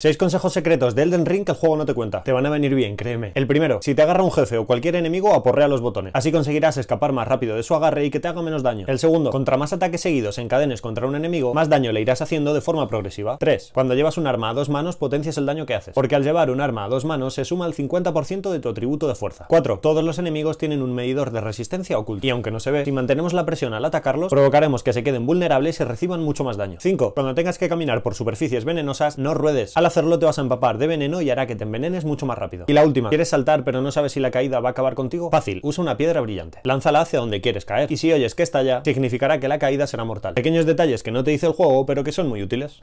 6 consejos secretos de Elden Ring que el juego no te cuenta. Te van a venir bien, créeme. El primero, si te agarra un jefe o cualquier enemigo, aporrea los botones. Así conseguirás escapar más rápido de su agarre y que te haga menos daño. El segundo, contra más ataques seguidos en cadenas contra un enemigo, más daño le irás haciendo de forma progresiva. 3. Cuando llevas un arma a dos manos, potencias el daño que haces. Porque al llevar un arma a dos manos, se suma el 50% de tu atributo de fuerza. 4. Todos los enemigos tienen un medidor de resistencia oculto. Y aunque no se ve, si mantenemos la presión al atacarlos, provocaremos que se queden vulnerables y reciban mucho más daño. 5. Cuando tengas que caminar por superficies venenosas, no ruedes hacerlo te vas a empapar de veneno y hará que te envenenes mucho más rápido. Y la última, ¿quieres saltar pero no sabes si la caída va a acabar contigo? Fácil, usa una piedra brillante. Lánzala hacia donde quieres caer y si oyes que estalla, significará que la caída será mortal. Pequeños detalles que no te dice el juego pero que son muy útiles.